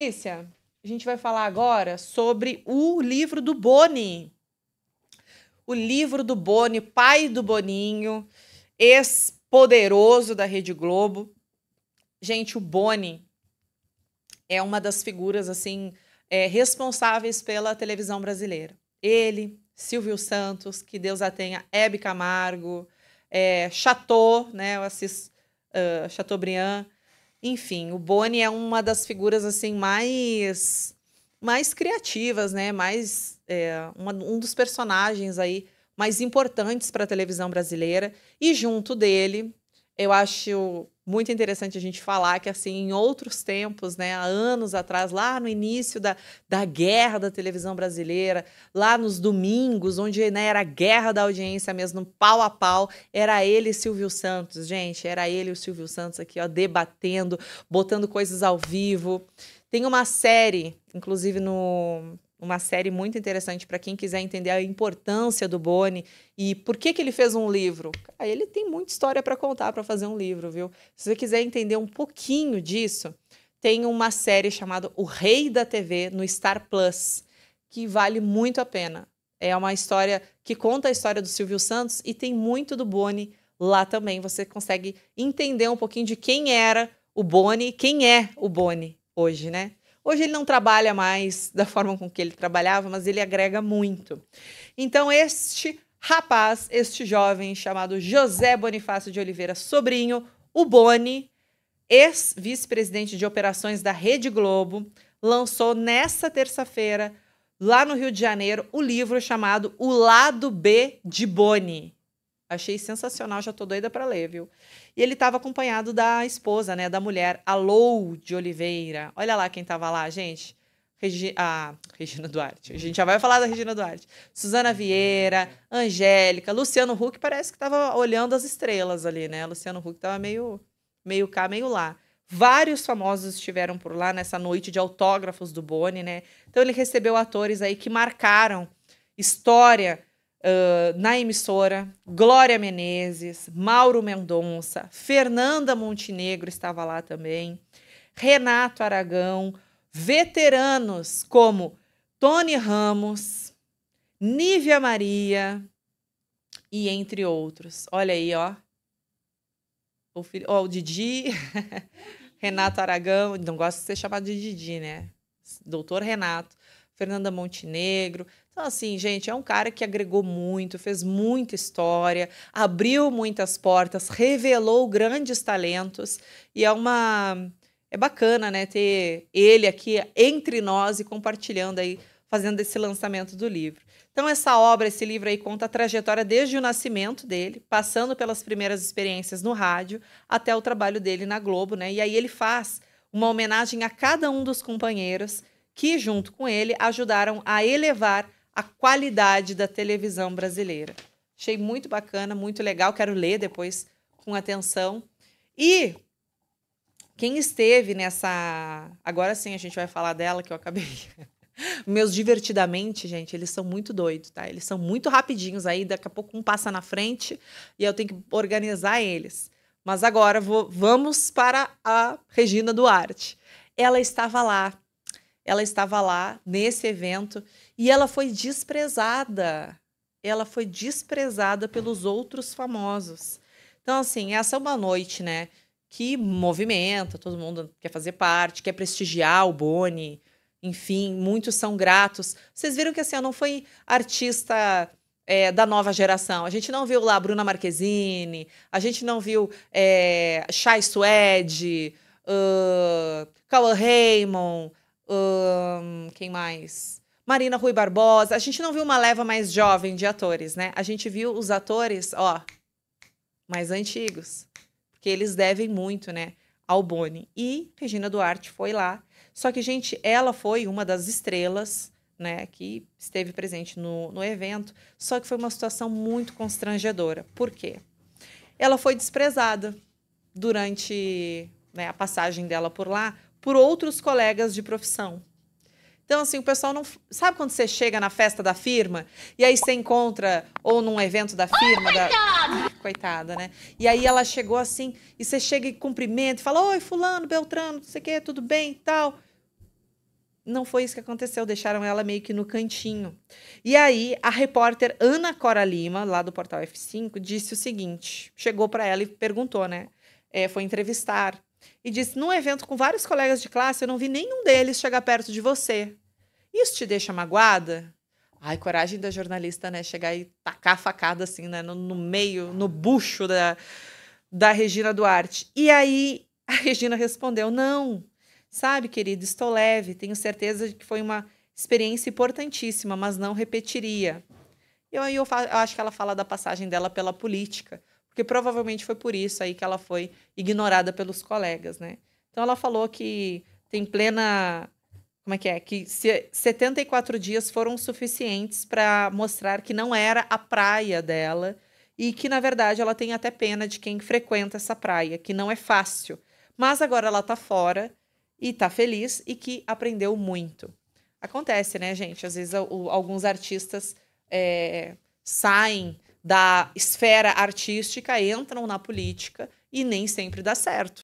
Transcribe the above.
Patrícia, a gente vai falar agora sobre o livro do Boni. O livro do Boni, pai do Boninho, ex-poderoso da Rede Globo. Gente, o Boni é uma das figuras assim é, responsáveis pela televisão brasileira. Ele, Silvio Santos, que Deus a tenha, Hebe Camargo, é, Chateau, né? O assisto uh, Chateaubriand enfim, o Boni é uma das figuras assim mais mais criativas, né? Mais é, uma, um dos personagens aí mais importantes para a televisão brasileira e junto dele eu acho muito interessante a gente falar que, assim, em outros tempos, né, há anos atrás, lá no início da, da guerra da televisão brasileira, lá nos domingos, onde né, era a guerra da audiência mesmo, pau a pau, era ele e Silvio Santos, gente, era ele e o Silvio Santos aqui, ó, debatendo, botando coisas ao vivo. Tem uma série, inclusive no, uma série muito interessante para quem quiser entender a importância do Boni e por que, que ele fez um livro. ele tem muita história para contar para fazer um livro, viu? Se você quiser entender um pouquinho disso, tem uma série chamada O Rei da TV no Star Plus, que vale muito a pena. É uma história que conta a história do Silvio Santos e tem muito do Boni lá também. Você consegue entender um pouquinho de quem era o Boni, quem é o Boni hoje, né? Hoje ele não trabalha mais da forma com que ele trabalhava, mas ele agrega muito. Então, este rapaz, este jovem chamado José Bonifácio de Oliveira Sobrinho, o Boni, ex-vice-presidente de operações da Rede Globo, lançou nesta terça-feira, lá no Rio de Janeiro, o livro chamado O Lado B de Boni. Achei sensacional, já tô doida para ler, viu? E ele estava acompanhado da esposa, né, da mulher, Alô de Oliveira. Olha lá quem estava lá, gente. Regi ah, Regina Duarte. A gente já vai falar da Regina Duarte. Suzana Vieira, Angélica, Luciano Huck parece que estava olhando as estrelas ali, né? Luciano Huck estava meio, meio cá, meio lá. Vários famosos estiveram por lá nessa noite de autógrafos do Boni, né? Então ele recebeu atores aí que marcaram história Uh, na emissora, Glória Menezes, Mauro Mendonça, Fernanda Montenegro estava lá também, Renato Aragão, veteranos como Tony Ramos, Nívia Maria e entre outros. Olha aí, ó. O, filho, ó, o Didi, Renato Aragão, não gosto de ser chamado de Didi, né? Doutor Renato, Fernanda Montenegro, então, assim, gente, é um cara que agregou muito, fez muita história, abriu muitas portas, revelou grandes talentos e é uma. É bacana, né, ter ele aqui entre nós e compartilhando aí, fazendo esse lançamento do livro. Então, essa obra, esse livro aí, conta a trajetória desde o nascimento dele, passando pelas primeiras experiências no rádio, até o trabalho dele na Globo, né? E aí ele faz uma homenagem a cada um dos companheiros que, junto com ele, ajudaram a elevar a qualidade da televisão brasileira. Achei muito bacana, muito legal. Quero ler depois com atenção. E quem esteve nessa. Agora sim a gente vai falar dela, que eu acabei. Meus divertidamente, gente, eles são muito doidos, tá? Eles são muito rapidinhos aí, daqui a pouco um passa na frente e eu tenho que organizar eles. Mas agora vou... vamos para a Regina Duarte. Ela estava lá ela estava lá nesse evento e ela foi desprezada. Ela foi desprezada pelos outros famosos. Então, assim, essa é uma noite, né? Que movimenta, todo mundo quer fazer parte, quer prestigiar o Boni. Enfim, muitos são gratos. Vocês viram que assim, não foi artista é, da nova geração. A gente não viu lá Bruna Marquezine, a gente não viu é, Shai Suede, uh, Cauã Raymond, quem mais? Marina Rui Barbosa. A gente não viu uma leva mais jovem de atores, né? A gente viu os atores, ó, mais antigos. Porque eles devem muito, né? Ao Boni. E Regina Duarte foi lá. Só que, gente, ela foi uma das estrelas, né? Que esteve presente no, no evento. Só que foi uma situação muito constrangedora. Por quê? Ela foi desprezada durante né, a passagem dela por lá por outros colegas de profissão. Então, assim, o pessoal não. Sabe quando você chega na festa da firma e aí você encontra, ou num evento da firma. da... Coitada! coitada, né? E aí ela chegou assim, e você chega e cumprimenta, e fala: Oi, Fulano, Beltrano, não sei o quê, tudo bem e tal. Não foi isso que aconteceu, deixaram ela meio que no cantinho. E aí a repórter Ana Cora Lima, lá do portal F5, disse o seguinte: chegou para ela e perguntou, né? É, foi entrevistar e disse: num evento com vários colegas de classe, eu não vi nenhum deles chegar perto de você. Isso te deixa magoada? Ai, coragem da jornalista, né? Chegar e tacar a facada assim, né? No, no meio, no bucho da, da Regina Duarte. E aí a Regina respondeu: não, sabe, querido, estou leve, tenho certeza de que foi uma experiência importantíssima, mas não repetiria. E aí eu, eu acho que ela fala da passagem dela pela política porque provavelmente foi por isso aí que ela foi ignorada pelos colegas, né? Então ela falou que tem plena como é que é? Que 74 dias foram suficientes para mostrar que não era a praia dela e que, na verdade, ela tem até pena de quem frequenta essa praia, que não é fácil. Mas agora ela está fora e está feliz e que aprendeu muito. Acontece, né, gente? Às vezes alguns artistas é, saem da esfera artística entram na política e nem sempre dá certo.